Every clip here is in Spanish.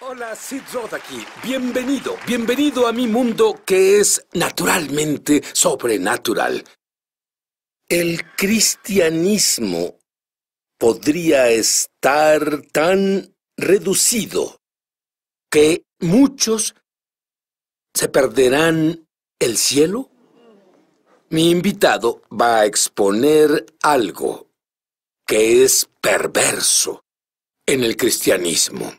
Hola, Sid aquí. Bienvenido, bienvenido a mi mundo que es naturalmente sobrenatural. El cristianismo podría estar tan reducido que muchos se perderán el cielo. Mi invitado va a exponer algo que es perverso en el cristianismo.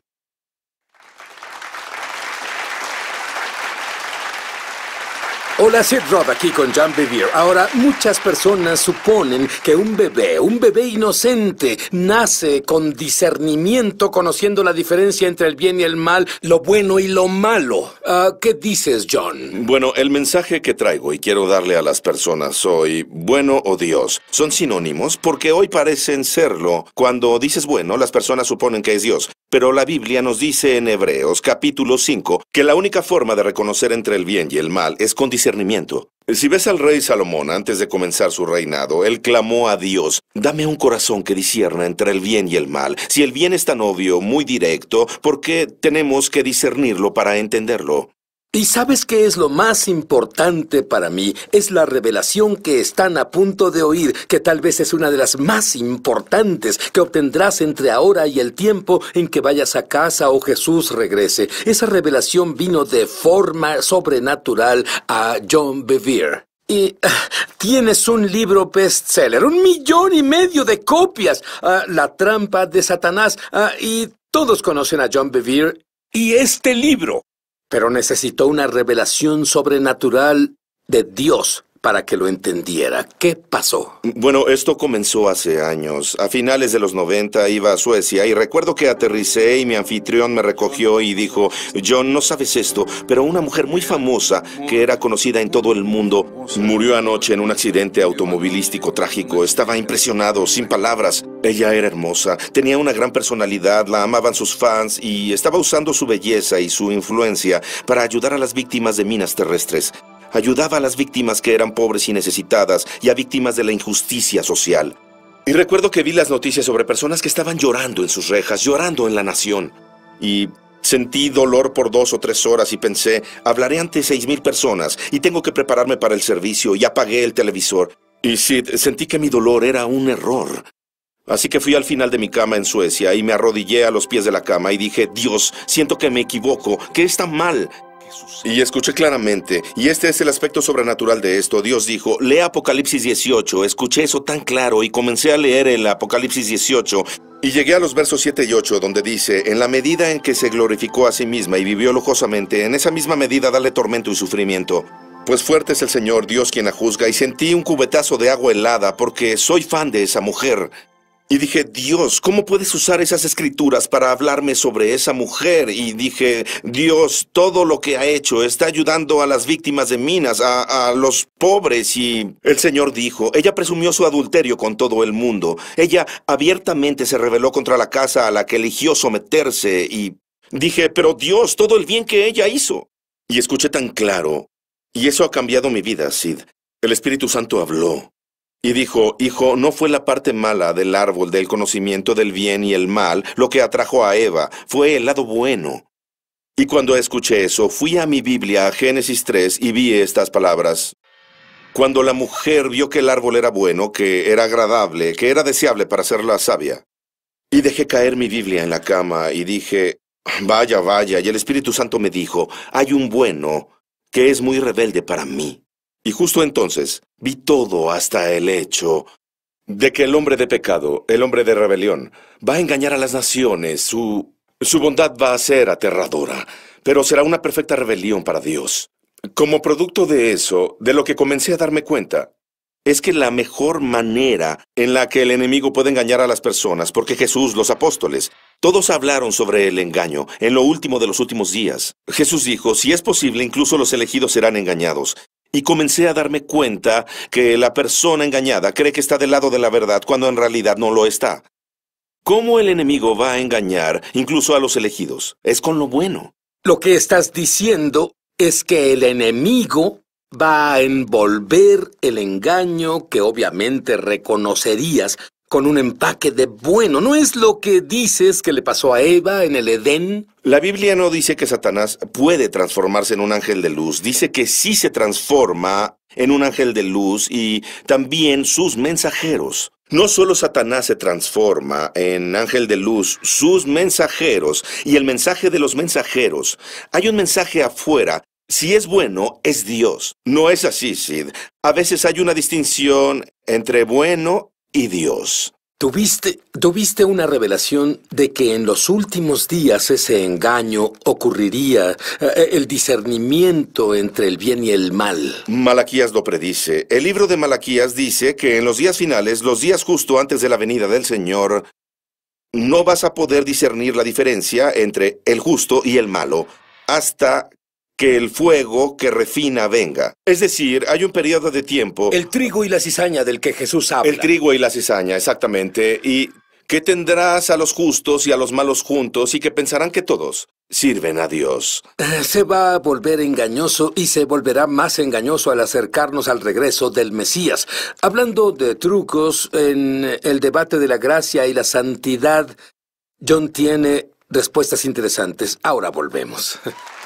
Hola, Sid Roth aquí con John Bevere. Ahora, muchas personas suponen que un bebé, un bebé inocente, nace con discernimiento, conociendo la diferencia entre el bien y el mal, lo bueno y lo malo. Ah, ¿Qué dices, John? Bueno, el mensaje que traigo y quiero darle a las personas hoy, bueno o Dios, son sinónimos porque hoy parecen serlo. Cuando dices bueno, las personas suponen que es Dios. Pero la Biblia nos dice en Hebreos capítulo 5 que la única forma de reconocer entre el bien y el mal es con discernimiento. Si ves al rey Salomón antes de comenzar su reinado, él clamó a Dios, dame un corazón que discierna entre el bien y el mal. Si el bien es tan obvio, muy directo, ¿por qué tenemos que discernirlo para entenderlo? ¿Y sabes qué es lo más importante para mí? Es la revelación que están a punto de oír, que tal vez es una de las más importantes que obtendrás entre ahora y el tiempo en que vayas a casa o Jesús regrese. Esa revelación vino de forma sobrenatural a John Bevere. Y ah, tienes un libro bestseller, un millón y medio de copias, ah, La trampa de Satanás, ah, y todos conocen a John Bevere y este libro pero necesitó una revelación sobrenatural de Dios para que lo entendiera. ¿Qué pasó? Bueno, esto comenzó hace años. A finales de los 90 iba a Suecia y recuerdo que aterricé y mi anfitrión me recogió y dijo, John, no sabes esto, pero una mujer muy famosa que era conocida en todo el mundo murió anoche en un accidente automovilístico trágico. Estaba impresionado, sin palabras. Ella era hermosa, tenía una gran personalidad, la amaban sus fans y estaba usando su belleza y su influencia para ayudar a las víctimas de minas terrestres ayudaba a las víctimas que eran pobres y necesitadas y a víctimas de la injusticia social. Y recuerdo que vi las noticias sobre personas que estaban llorando en sus rejas, llorando en la nación. Y sentí dolor por dos o tres horas y pensé, hablaré ante seis mil personas y tengo que prepararme para el servicio y apagué el televisor. Y sí, sentí que mi dolor era un error. Así que fui al final de mi cama en Suecia y me arrodillé a los pies de la cama y dije, Dios, siento que me equivoco, que está mal, y escuché claramente, y este es el aspecto sobrenatural de esto. Dios dijo, lee Apocalipsis 18. Escuché eso tan claro y comencé a leer el Apocalipsis 18. Y llegué a los versos 7 y 8, donde dice, en la medida en que se glorificó a sí misma y vivió lujosamente, en esa misma medida dale tormento y sufrimiento. Pues fuerte es el Señor Dios quien la juzga, y sentí un cubetazo de agua helada porque soy fan de esa mujer. Y dije, Dios, ¿cómo puedes usar esas escrituras para hablarme sobre esa mujer? Y dije, Dios, todo lo que ha hecho está ayudando a las víctimas de minas, a, los pobres. Y el Señor dijo, ella presumió su adulterio con todo el mundo. Ella abiertamente se rebeló contra la casa a la que eligió someterse. Y dije, pero Dios, todo el bien que ella hizo. Y escuché tan claro. Y eso ha cambiado mi vida, Sid. El Espíritu Santo habló. Y dijo, Hijo, no fue la parte mala del árbol del conocimiento del bien y el mal lo que atrajo a Eva, fue el lado bueno. Y cuando escuché eso, fui a mi Biblia, a Génesis 3, y vi estas palabras. Cuando la mujer vio que el árbol era bueno, que era agradable, que era deseable para hacerla sabia, y dejé caer mi Biblia en la cama y dije, vaya, vaya, y el Espíritu Santo me dijo, hay un bueno que es muy rebelde para mí. Y justo entonces vi todo hasta el hecho de que el hombre de pecado, el hombre de rebelión, va a engañar a las naciones, su, su bondad va a ser aterradora, pero será una perfecta rebelión para Dios. Como producto de eso, de lo que comencé a darme cuenta, es que la mejor manera en la que el enemigo puede engañar a las personas, porque Jesús, los apóstoles, todos hablaron sobre el engaño en lo último de los últimos días. Jesús dijo, si es posible, incluso los elegidos serán engañados. Y comencé a darme cuenta que la persona engañada cree que está del lado de la verdad cuando en realidad no lo está. ¿Cómo el enemigo va a engañar incluso a los elegidos? Es con lo bueno. Lo que estás diciendo es que el enemigo va a envolver el engaño que obviamente reconocerías con un empaque de bueno. ¿No es lo que dices que le pasó a Eva en el Edén? La Biblia no dice que Satanás puede transformarse en un ángel de luz. Dice que sí se transforma en un ángel de luz y también sus mensajeros. No solo Satanás se transforma en ángel de luz, sus mensajeros y el mensaje de los mensajeros. Hay un mensaje afuera. Si es bueno, es Dios. No es así, Sid. A veces hay una distinción entre bueno y Dios. Tuviste, tuviste una revelación de que en los últimos días ese engaño ocurriría, eh, el discernimiento entre el bien y el mal. Malaquías lo predice. El libro de Malaquías dice que en los días finales, los días justo antes de la venida del Señor, no vas a poder discernir la diferencia entre el justo y el malo hasta que el fuego que refina venga. Es decir, hay un periodo de tiempo. El trigo y la cizaña del que Jesús habla. El trigo y la cizaña, exactamente. Y que tendrás a los justos y a los malos juntos y que pensarán que todos sirven a Dios. Ah, se va a volver engañoso y se volverá más engañoso al acercarnos al regreso del Mesías. Hablando de trucos en el debate de la gracia y la santidad, John tiene respuestas interesantes. Ahora volvemos.